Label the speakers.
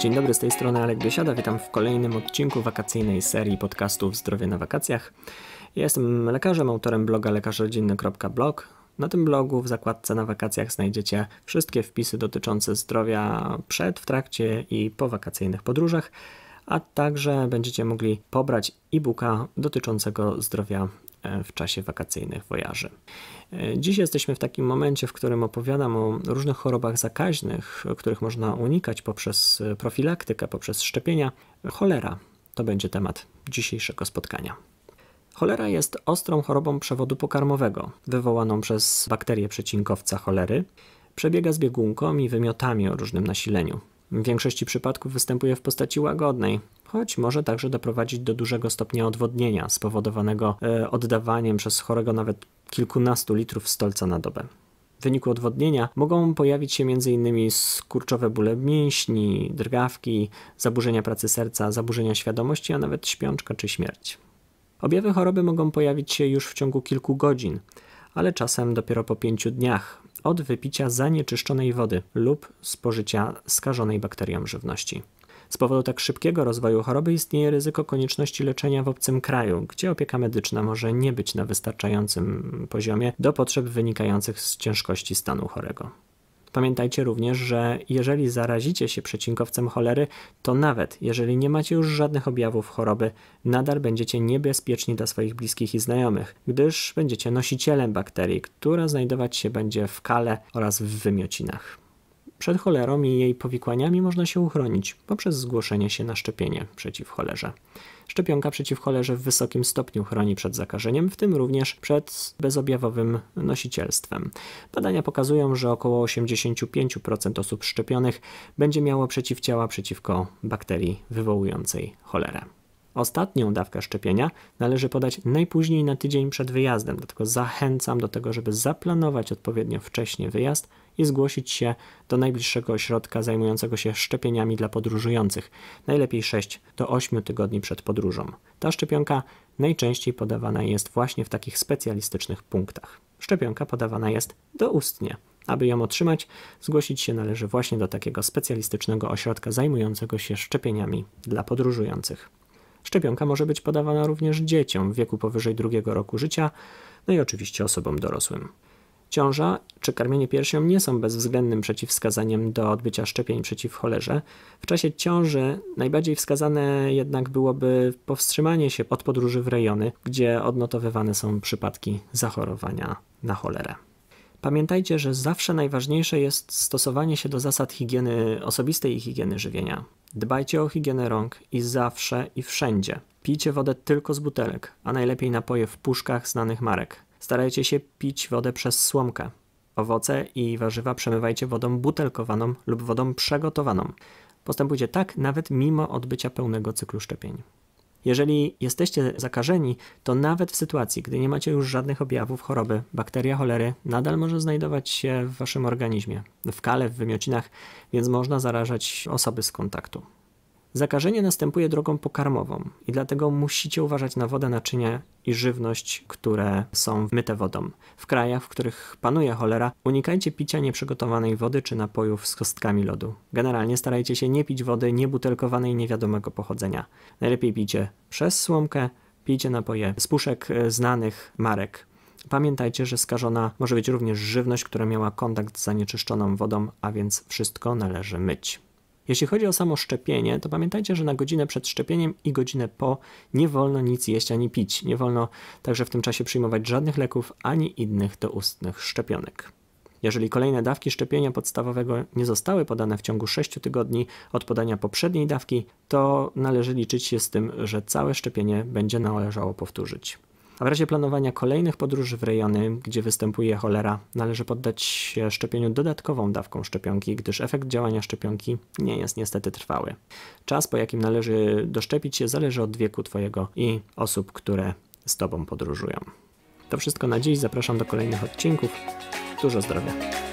Speaker 1: Dzień dobry, z tej strony Alek Biesiada, witam w kolejnym odcinku wakacyjnej serii podcastów Zdrowie na wakacjach. Ja jestem lekarzem, autorem bloga lekarzrodzinny.blog. Na tym blogu w zakładce na wakacjach znajdziecie wszystkie wpisy dotyczące zdrowia przed, w trakcie i po wakacyjnych podróżach, a także będziecie mogli pobrać e-booka dotyczącego zdrowia E, w czasie wakacyjnych wojaży. E, dziś jesteśmy w takim momencie, w którym opowiadam o różnych chorobach zakaźnych, których można unikać poprzez profilaktykę, poprzez szczepienia. Cholera to będzie temat dzisiejszego spotkania. Cholera jest ostrą chorobą przewodu pokarmowego, wywołaną przez bakterię przecinkowca cholery. Przebiega z biegunką i wymiotami o różnym nasileniu. W większości przypadków występuje w postaci łagodnej, choć może także doprowadzić do dużego stopnia odwodnienia spowodowanego e, oddawaniem przez chorego nawet kilkunastu litrów stolca na dobę. W wyniku odwodnienia mogą pojawić się m.in. skurczowe bóle mięśni, drgawki, zaburzenia pracy serca, zaburzenia świadomości, a nawet śpiączka czy śmierć. Objawy choroby mogą pojawić się już w ciągu kilku godzin, ale czasem dopiero po pięciu dniach od wypicia zanieczyszczonej wody lub spożycia skażonej bakterią żywności. Z powodu tak szybkiego rozwoju choroby istnieje ryzyko konieczności leczenia w obcym kraju, gdzie opieka medyczna może nie być na wystarczającym poziomie do potrzeb wynikających z ciężkości stanu chorego. Pamiętajcie również, że jeżeli zarazicie się przecinkowcem cholery, to nawet jeżeli nie macie już żadnych objawów choroby, nadal będziecie niebezpieczni dla swoich bliskich i znajomych, gdyż będziecie nosicielem bakterii, która znajdować się będzie w kale oraz w wymiocinach. Przed cholerą i jej powikłaniami można się uchronić poprzez zgłoszenie się na szczepienie przeciw cholerze. Szczepionka przeciw cholerze w wysokim stopniu chroni przed zakażeniem, w tym również przed bezobjawowym nosicielstwem. Badania pokazują, że około 85% osób szczepionych będzie miało przeciwciała przeciwko bakterii wywołującej cholerę. Ostatnią dawkę szczepienia należy podać najpóźniej na tydzień przed wyjazdem, dlatego zachęcam do tego, żeby zaplanować odpowiednio wcześnie wyjazd i zgłosić się do najbliższego ośrodka zajmującego się szczepieniami dla podróżujących, najlepiej 6 do 8 tygodni przed podróżą. Ta szczepionka najczęściej podawana jest właśnie w takich specjalistycznych punktach. Szczepionka podawana jest doustnie. Aby ją otrzymać, zgłosić się należy właśnie do takiego specjalistycznego ośrodka zajmującego się szczepieniami dla podróżujących. Szczepionka może być podawana również dzieciom w wieku powyżej drugiego roku życia, no i oczywiście osobom dorosłym. Ciąża czy karmienie piersią nie są bezwzględnym przeciwwskazaniem do odbycia szczepień przeciw cholerze. W czasie ciąży najbardziej wskazane jednak byłoby powstrzymanie się od podróży w rejony, gdzie odnotowywane są przypadki zachorowania na cholerę. Pamiętajcie, że zawsze najważniejsze jest stosowanie się do zasad higieny osobistej i higieny żywienia. Dbajcie o higienę rąk i zawsze i wszędzie. Pijcie wodę tylko z butelek, a najlepiej napoje w puszkach znanych marek. Starajcie się pić wodę przez słomkę. Owoce i warzywa przemywajcie wodą butelkowaną lub wodą przegotowaną. Postępujcie tak nawet mimo odbycia pełnego cyklu szczepień. Jeżeli jesteście zakażeni, to nawet w sytuacji, gdy nie macie już żadnych objawów choroby, bakteria cholery nadal może znajdować się w waszym organizmie, w kale, w wymiocinach, więc można zarażać osoby z kontaktu. Zakażenie następuje drogą pokarmową i dlatego musicie uważać na wodę, naczynia i żywność, które są myte wodą. W krajach, w których panuje cholera, unikajcie picia nieprzygotowanej wody czy napojów z kostkami lodu. Generalnie starajcie się nie pić wody niebutelkowanej niewiadomego pochodzenia. Najlepiej pijcie przez słomkę, pijcie napoje z puszek e, znanych marek. Pamiętajcie, że skażona może być również żywność, która miała kontakt z zanieczyszczoną wodą, a więc wszystko należy myć. Jeśli chodzi o samo szczepienie, to pamiętajcie, że na godzinę przed szczepieniem i godzinę po nie wolno nic jeść ani pić. Nie wolno także w tym czasie przyjmować żadnych leków ani innych doustnych szczepionek. Jeżeli kolejne dawki szczepienia podstawowego nie zostały podane w ciągu 6 tygodni od podania poprzedniej dawki, to należy liczyć się z tym, że całe szczepienie będzie należało powtórzyć. A w razie planowania kolejnych podróży w rejony, gdzie występuje cholera, należy poddać się szczepieniu dodatkową dawką szczepionki, gdyż efekt działania szczepionki nie jest niestety trwały. Czas, po jakim należy doszczepić się, zależy od wieku Twojego i osób, które z Tobą podróżują. To wszystko na dziś. Zapraszam do kolejnych odcinków. Dużo zdrowia.